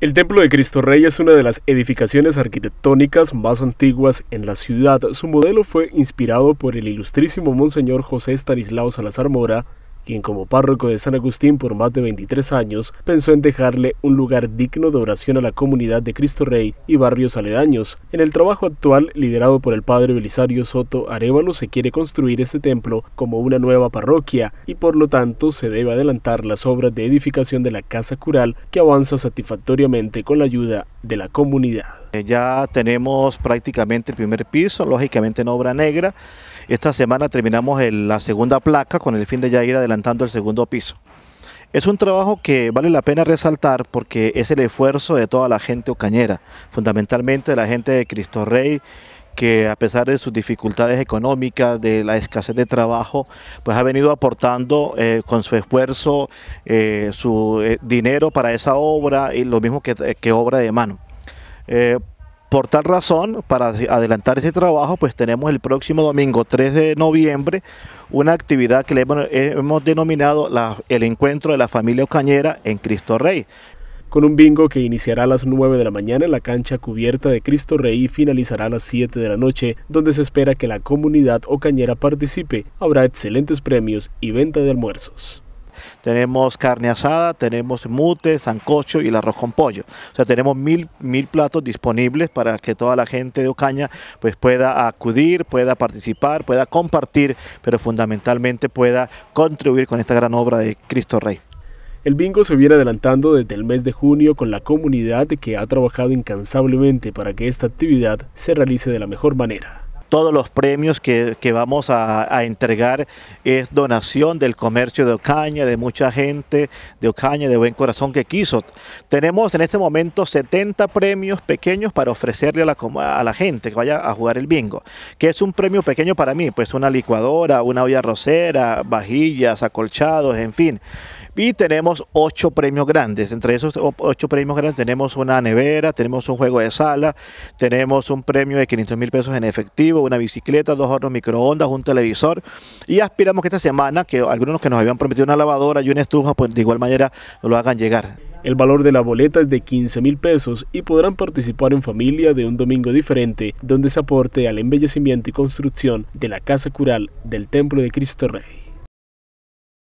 El Templo de Cristo Rey es una de las edificaciones arquitectónicas más antiguas en la ciudad. Su modelo fue inspirado por el ilustrísimo Monseñor José Estanislao Salazar Mora, quien como párroco de San Agustín por más de 23 años pensó en dejarle un lugar digno de oración a la comunidad de Cristo Rey y barrios aledaños. En el trabajo actual, liderado por el padre Belisario Soto Arevalo, se quiere construir este templo como una nueva parroquia y por lo tanto se debe adelantar las obras de edificación de la casa cural que avanza satisfactoriamente con la ayuda de la comunidad. Eh, ya tenemos prácticamente el primer piso, lógicamente en obra negra. Esta semana terminamos la segunda placa con el fin de ya ir adelantando el segundo piso. Es un trabajo que vale la pena resaltar porque es el esfuerzo de toda la gente ocañera, fundamentalmente de la gente de Cristo Rey, que a pesar de sus dificultades económicas, de la escasez de trabajo, pues ha venido aportando eh, con su esfuerzo eh, su dinero para esa obra y lo mismo que obra de mano. Eh, por tal razón, para adelantar ese trabajo, pues tenemos el próximo domingo 3 de noviembre una actividad que hemos, denominado el encuentro de la familia Ocañera en Cristo Rey. Con un bingo que iniciará a las 9 de la mañana en la cancha cubierta de Cristo Rey y finalizará a las 7 de la noche, donde se espera que la comunidad ocañera participe. Habrá excelentes premios y venta de almuerzos tenemos carne asada, tenemos mute, sancocho y el arroz con pollo. O sea, tenemos mil, platos disponibles para que toda la gente de Ocaña pues, pueda acudir, pueda participar, pueda compartir, pero fundamentalmente pueda contribuir con esta gran obra de Cristo Rey. El bingo se viene adelantando desde el mes de junio con la comunidad que ha trabajado incansablemente para que esta actividad se realice de la mejor manera todos los premios que, vamos a, entregar es donación del comercio de Ocaña, de mucha gente de Ocaña, de buen corazón que quiso. Tenemos en este momento 70 premios pequeños para ofrecerle a la, a la gente que vaya a jugar el bingo. que es un premio pequeño para mí? Pues una licuadora, una olla rosera, vajillas, acolchados, en fin. Y tenemos ocho premios grandes. Entre esos ocho premios grandes tenemos una nevera, tenemos un juego de sala, tenemos un premio de 500 mil pesos en efectivo, una bicicleta, dos hornos microondas, un televisor. Y aspiramos que esta semana, que algunos que nos habían prometido una lavadora y una estufa, pues de igual manera nos lo hagan llegar. El valor de la boleta es de 15 mil pesos y podrán participar en familia de un domingo diferente, donde se aporte al embellecimiento y construcción de la casa cural del Templo de Cristo Rey.